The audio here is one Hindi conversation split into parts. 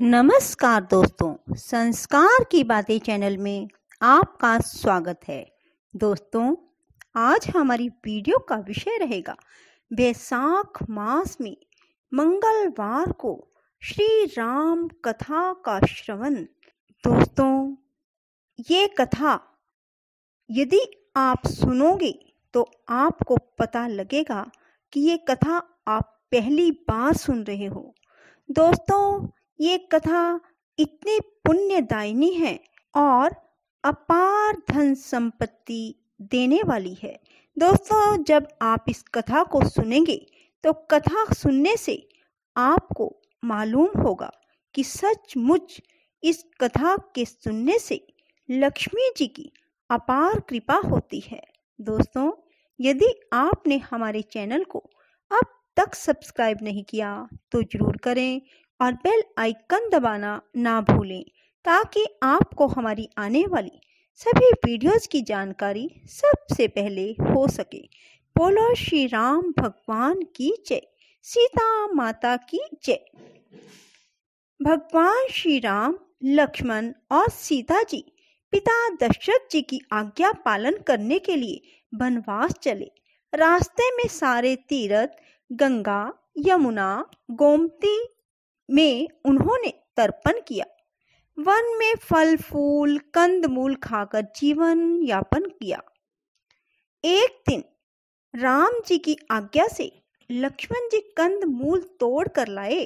नमस्कार दोस्तों संस्कार की बातें चैनल में आपका स्वागत है दोस्तों आज हमारी वीडियो का विषय रहेगा वैसाख मास में मंगलवार को श्री राम कथा का श्रवण दोस्तों ये कथा यदि आप सुनोगे तो आपको पता लगेगा कि ये कथा आप पहली बार सुन रहे हो दोस्तों ये कथा इतनी पुण्यदायिनी है और अपार धन संपत्ति देने वाली है दोस्तों जब आप इस कथा को सुनेंगे तो कथा सुनने से आपको मालूम होगा कि सचमुच इस कथा के सुनने से लक्ष्मी जी की अपार कृपा होती है दोस्तों यदि आपने हमारे चैनल को अब तक सब्सक्राइब नहीं किया तो जरूर करें और बेल आइकन दबाना ना भूलें ताकि आपको हमारी आने वाली सभी वीडियोस की जानकारी सबसे पहले हो सके बोलो श्री राम भगवान की जय सीता माता की जय भगवान श्री राम लक्ष्मण और सीता जी पिता दशरथ जी की आज्ञा पालन करने के लिए वनवास चले रास्ते में सारे तीर्थ गंगा यमुना गोमती में उन्होंने तर्पण किया वन में फल फूल कंद मूल खाकर जीवन यापन किया एक दिन राम जी की आज्ञा से लक्ष्मण जी कंद मूल तोड़ कर लाए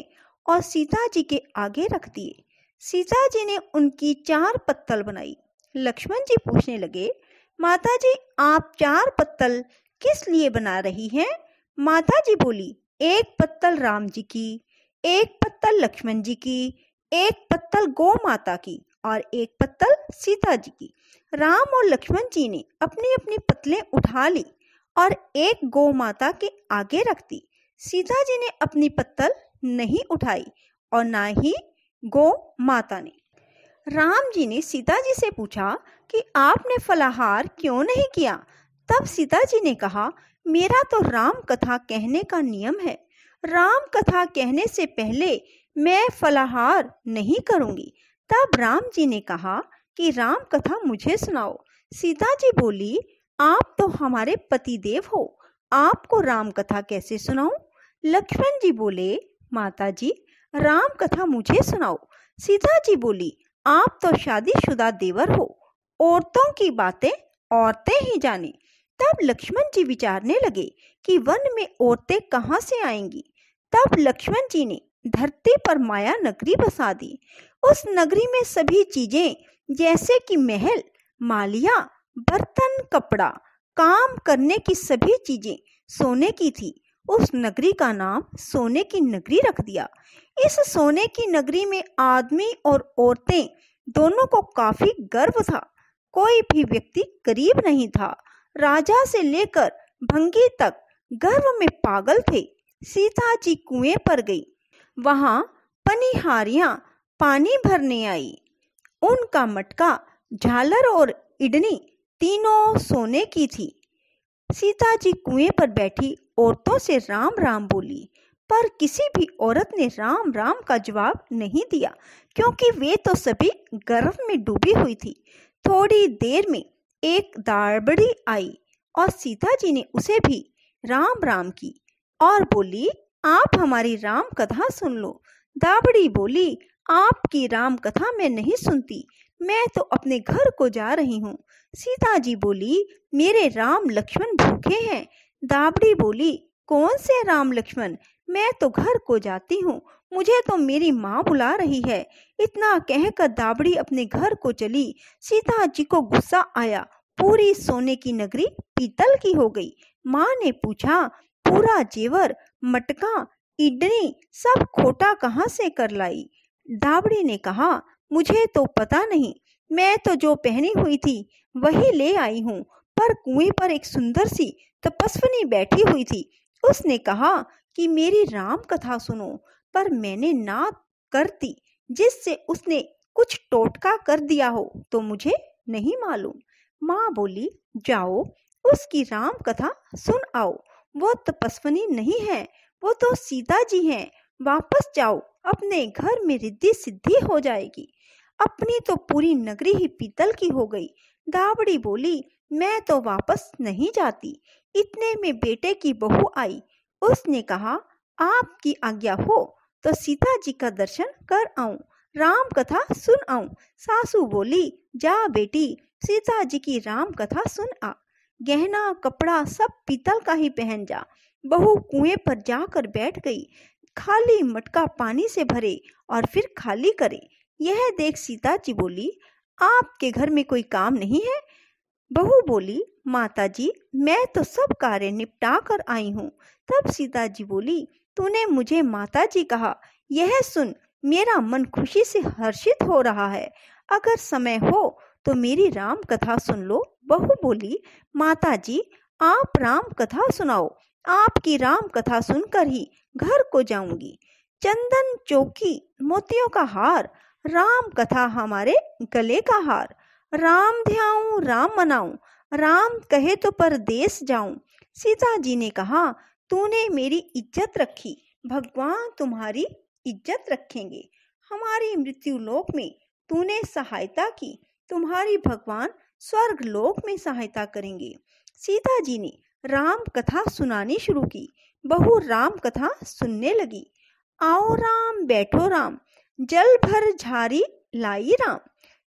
और सीता जी के आगे रख दिए सीता जी ने उनकी चार पत्तल बनाई लक्ष्मण जी पूछने लगे माता जी आप चार पत्तल किस लिए बना रही हैं माता जी बोली एक पत्तल राम जी की एक पत्तल लक्ष्मण जी की एक पत्तल गौ माता की और एक पत्तल सीता जी की राम और लक्ष्मण जी ने अपनी अपनी पत्तलें उठा ली और एक गौ माता के आगे रख दी सीता जी ने अपनी पत्तल नहीं उठाई और ना ही गौ माता ने राम जी ने सीता जी से पूछा कि आपने फलाहार क्यों नहीं किया तब सीता जी ने कहा मेरा तो राम कथा कहने का नियम है राम कथा कहने से पहले मैं फलाहार नहीं करूंगी तब राम जी ने कहा कि राम कथा मुझे सुनाओ सीता जी बोली आप तो हमारे देव हो आपको राम कथा कैसे सुनाऊ लक्ष्मण जी बोले माता जी राम कथा मुझे सुनाओ सीता जी बोली आप तो शादीशुदा देवर हो औरतों की बातें औरतें ही जाने तब लक्ष्मण जी विचारने लगे कि वन में औरतें कहाँ से आएंगी तब लक्ष्मण जी ने धरती पर माया नगरी बसा दी उस नगरी में सभी चीजें जैसे कि महल मालिया बर्तन कपड़ा काम करने की सभी चीजें सोने की थी उस नगरी का नाम सोने की नगरी रख दिया इस सोने की नगरी में आदमी और औरतें दोनों को काफी गर्व था कोई भी व्यक्ति गरीब नहीं था राजा से लेकर भंगी तक गर्व में पागल थे सीता जी कुएं पर गई वहां पनिहारियां पानी भरने आई उनका मटका झालर और इडनी तीनों सोने की थी सीता जी कुएं पर बैठी औरतों से राम राम बोली पर किसी भी औरत ने राम राम का जवाब नहीं दिया क्योंकि वे तो सभी गर्व में डूबी हुई थी थोड़ी देर में एक दाड़बड़ी आई और सीता जी ने उसे भी राम राम की और बोली आप हमारी राम कथा सुन लो दाबड़ी बोली आपकी राम कथा मैं नहीं सुनती मैं तो अपने घर को जा रही हूँ सीता जी बोली मेरे राम लक्ष्मण भूखे हैं दाबड़ी बोली कौन से राम लक्ष्मण मैं तो घर को जाती हूँ मुझे तो मेरी माँ बुला रही है इतना कहकर दाबड़ी अपने घर को चली सीता जी को गुस्सा आया पूरी सोने की नगरी पीतल की हो गई माँ ने पूछा पूरा जेवर मटका इडनी सब खोटा कहाँ से कर लाई दावड़ी ने कहा मुझे तो पता नहीं मैं तो जो पहनी हुई थी वही ले आई हूँ पर कुएं पर एक सुंदर सी तपस्वनी बैठी हुई थी उसने कहा कि मेरी राम कथा सुनो पर मैंने ना करती जिससे उसने कुछ टोटका कर दिया हो तो मुझे नहीं मालूम माँ बोली जाओ उसकी राम कथा सुन आओ वो तपस्वनी नहीं है वो तो सीता जी हैं वापस जाओ अपने घर में रिद्धि सिद्धि हो जाएगी अपनी तो पूरी नगरी ही पीतल की हो गई दावड़ी बोली मैं तो वापस नहीं जाती इतने में बेटे की बहू आई उसने कहा आपकी आज्ञा हो तो सीता जी का दर्शन कर आऊं राम कथा सुन आऊं सासू बोली जा बेटी सीता जी की राम कथा सुन आ गहना कपड़ा सब पीतल का ही पहन जा बहू कुएं पर जाकर बैठ गई खाली मटका पानी से भरे और फिर खाली करे यह देख सीता जी बोली आपके घर में कोई काम नहीं है बहू बोली माता जी मैं तो सब कार्य निपटा कर आई हूँ तब सीता जी बोली तूने मुझे माता जी कहा यह सुन मेरा मन खुशी से हर्षित हो रहा है अगर समय हो तो मेरी राम कथा सुन लो बहू बोली माता जी आप राम कथा सुनाओ आपकी राम कथा सुनकर ही घर को जाऊंगी चंदन चौकी मोतियों का हार राम कथा हमारे गले का हार राम ध्याऊं राम मनाऊ राम कहे तो पर देश जाऊं सीता जी ने कहा तूने मेरी इज्जत रखी भगवान तुम्हारी इज्जत रखेंगे हमारी मृत्यु लोक में तूने सहायता की तुम्हारी भगवान स्वर्ग लोक में सहायता करेंगे सीता जी ने राम कथा सुनानी शुरू की बहु राम कथा सुनने लगी आओ राम बैठो राम जल भर झारी लाई राम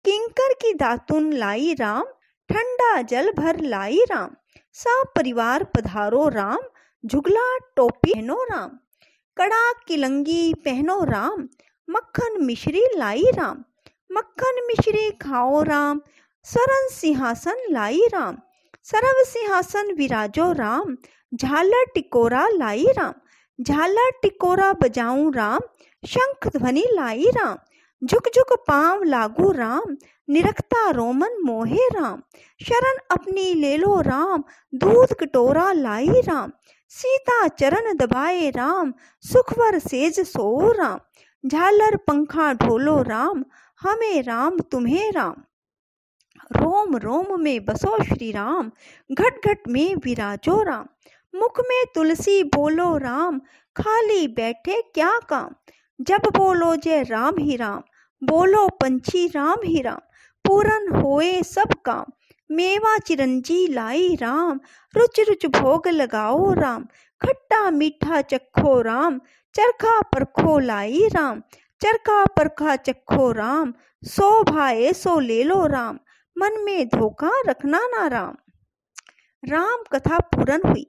किंकर की दातुन लाई राम ठंडा जल भर लाई राम सब परिवार पधारो राम झुगला टोपी पहनो राम कड़ा किलंगी पहनो राम मक्खन मिश्री लाई राम मक्खन मिश्री खाओ राम सरन सिंहासन लाई राम सरव सिंहासन विराजो राम झालर टिकोरा लाई राम झालर टिकोरा बजाऊ राम शंख ध्वनि लाई राम झुक झुक पांव लागू राम निरखता रोमन मोहे राम शरण अपनी ले लो राम दूध कटोरा लाई राम सीता चरण दबाए राम सुखवर सेज सो राम झालर पंखा ढोलो राम हमें राम तुम्हें राम रोम रोम में बसो श्री राम घट घट में विराजो राम मुख में तुलसी बोलो राम खाली बैठे क्या काम जब बोलो जय राम ही राम बोलो पंछी राम ही राम पूरन होए सब काम मेवा चिरंजी लाई राम रुच रुच भोग लगाओ राम खट्टा मीठा चखो राम चरखा परखो लाई राम चरखा परखा चखो राम सो भाए सो ले लो राम मन में धोखा रखना ना राम राम कथा पूर्ण हुई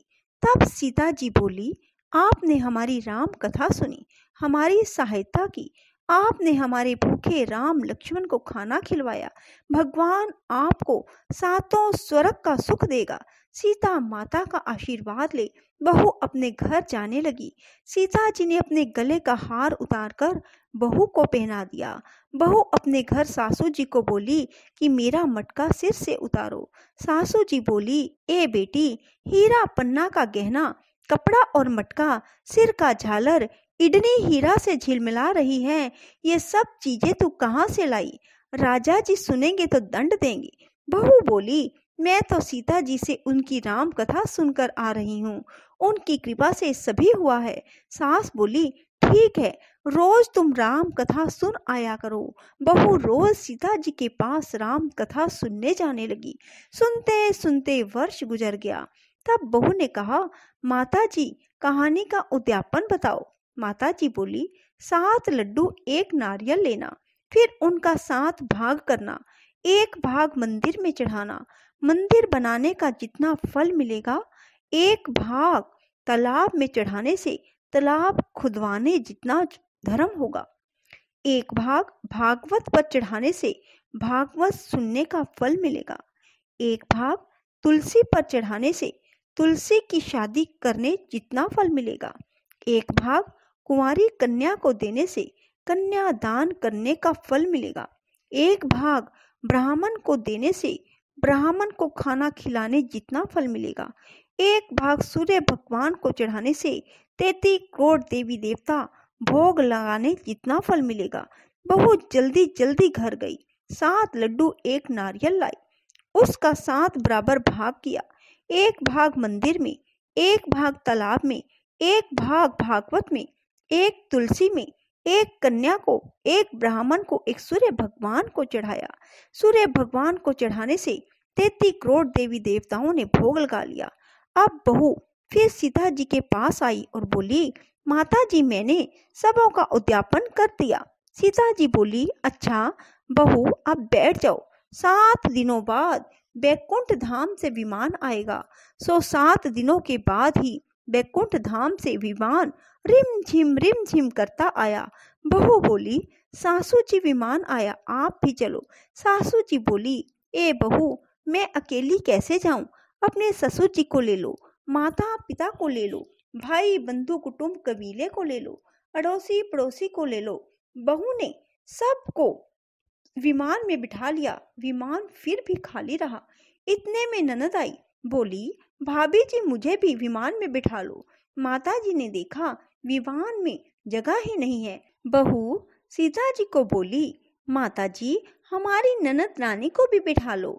तब सीता जी बोली आपने हमारी राम कथा सुनी हमारी सहायता की आपने हमारे भूखे राम लक्ष्मण को खाना खिलवाया भगवान आपको सातों स्वर्ग का सुख देगा सीता माता का आशीर्वाद ले बहू अपने घर जाने लगी सीता जी ने अपने गले का हार उतारकर बहू को पहना दिया बहू अपने घर सासू जी को बोली कि मेरा मटका सिर से उतारो सासू जी बोली ए बेटी हीरा पन्ना का गहना कपड़ा और मटका सिर का झालर इडनी हीरा से झिलमिला रही है ये सब चीजें तू कहाँ से लाई राजा जी सुनेंगे तो दंड देंगे बहू बोली मैं तो सीता जी से उनकी राम कथा सुनकर आ रही हूँ उनकी कृपा से सभी हुआ है सास बोली ठीक है रोज तुम राम कथा सुन आया करो बहू रोज सीता जी के पास राम कथा सुनने जाने लगी सुनते सुनते वर्ष गुजर गया तब बहू ने कहा माता जी कहानी का उद्यापन बताओ माता जी बोली सात लड्डू एक नारियल लेना फिर उनका साथ भाग करना एक भाग मंदिर में चढ़ाना मंदिर बनाने का जितना फल मिलेगा एक भाग तालाब में चढ़ाने से तालाब खुदवाने जितना धर्म होगा एक भाग भागवत पर चढ़ाने से भागवत सुनने का फल मिलेगा एक भाग तुलसी पर चढ़ाने से तुलसी की शादी करने जितना फल मिलेगा एक भाग कुंवारी कन्या को देने से कन्या दान करने का फल मिलेगा एक भाग ब्राह्मण को देने से ब्राह्मण को खाना खिलाने जितना फल मिलेगा एक भाग सूर्य भगवान को चढ़ाने से तैतीस करोड़ देवी देवता भोग लगाने जितना फल मिलेगा बहुत जल्दी जल्दी घर गई सात लड्डू एक नारियल लाई उसका सात बराबर भाग किया एक भाग मंदिर में एक भाग तालाब में एक भाग भागवत में एक तुलसी में एक कन्या को एक ब्राह्मण को एक सूर्य भगवान को चढ़ाया सूर्य भगवान को चढ़ाने से तेती करोड़ देवी देवताओं ने भोग लगा लिया अब बहू फिर सीता जी के पास आई और बोली माता जी मैंने सबों का उद्यापन कर दिया सीता जी बोली अच्छा बहू अब बैठ जाओ सात दिनों बाद बैकुंठ धाम से विमान आएगा सो सात दिनों के बाद ही बैकुंठ धाम से विमान रिम झिम रिम झिम करता आया बहू बोली सासू जी विमान आया आप भी चलो सासू जी बोली ए बहू मैं अकेली कैसे जाऊं अपने ससुर जी को ले लो माता पिता को ले लो भाई बंधु कुटुंब कबीले को ले लो अड़ोसी पड़ोसी को ले लो बहू ने सबको विमान में बिठा लिया विमान फिर भी खाली रहा इतने में ननद आई बोली भाभी जी मुझे भी विमान में बिठा लो माता जी ने देखा विवान में जगह ही नहीं है बहू सीता जी को बोली माता जी हमारी ननद रानी को भी बिठा लो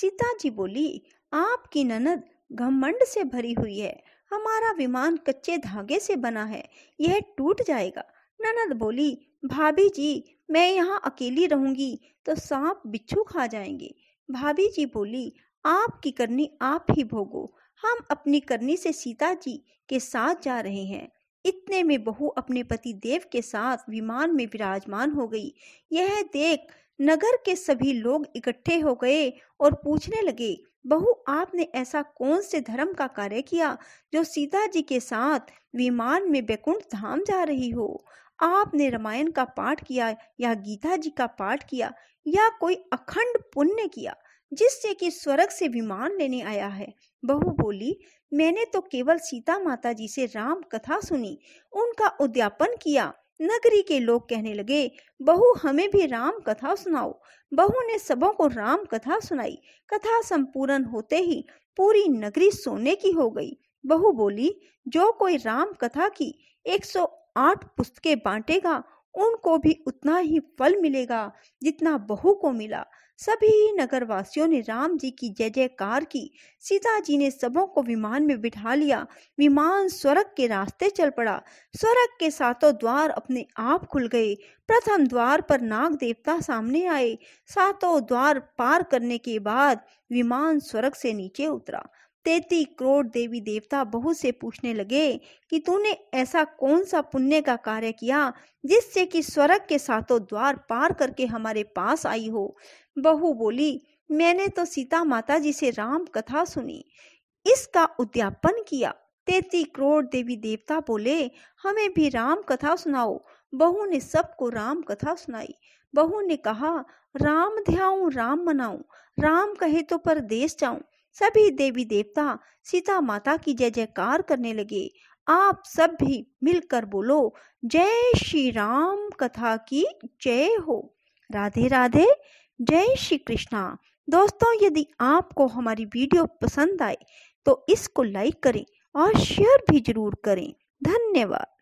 सीता जी बोली आपकी ननद घमंड से भरी हुई है हमारा विमान कच्चे धागे से बना है यह टूट जाएगा ननद बोली भाभी जी मैं यहाँ अकेली रहूंगी तो सांप बिच्छू खा जाएंगे भाभी जी बोली आपकी करनी आप ही भोगो हम अपनी करनी से सीता जी के साथ जा रहे हैं इतने में बहू अपने पति देव के साथ विमान में विराजमान हो गई यह देख नगर के सभी लोग इकट्ठे हो गए और पूछने लगे बहु आपने ऐसा कौन से धर्म का कार्य किया जो सीता जी के साथ विमान में बैकुंठ धाम जा रही हो आपने रामायण का पाठ किया या गीता जी का पाठ किया या कोई अखंड पुण्य किया जिससे कि स्वर्ग से विमान लेने आया है बहू बोली मैंने तो केवल सीता माता जी से राम कथा सुनी उनका उद्यापन किया नगरी के लोग कहने लगे बहू हमें भी राम कथा सुनाओ बहू ने सबों को राम कथा सुनाई कथा संपूर्ण होते ही पूरी नगरी सोने की हो गई बहू बोली जो कोई राम कथा की 108 पुस्तकें बांटेगा उनको भी उतना ही फल मिलेगा जितना बहू को मिला सभी नगर वासियों ने राम जी की जय जयकार की सीता जी ने सबों को विमान में बिठा लिया विमान स्वर्ग के रास्ते चल पड़ा स्वर्ग के सातों द्वार अपने आप खुल गए प्रथम द्वार पर नाग देवता सामने आए सातों द्वार पार करने के बाद विमान स्वर्ग से नीचे उतरा तेती करोड़ देवी देवता बहू से पूछने लगे कि तूने ऐसा कौन सा पुण्य का कार्य किया जिससे कि स्वर्ग के सातों द्वार पार करके हमारे पास आई हो बहू बोली मैंने तो सीता माता जी से राम कथा सुनी इसका उद्यापन किया तेती करोड़ देवी देवता बोले हमें भी राम कथा सुनाओ बहू ने सबको राम कथा सुनाई बहू ने कहा राम ध्याऊ राम मनाऊ राम कहे तो पर देश जाऊं सभी देवी देवता सीता माता की जय जयकार करने लगे आप सब भी मिलकर बोलो जय श्री राम कथा की जय हो राधे राधे जय श्री कृष्णा दोस्तों यदि आपको हमारी वीडियो पसंद आए तो इसको लाइक करें और शेयर भी जरूर करें धन्यवाद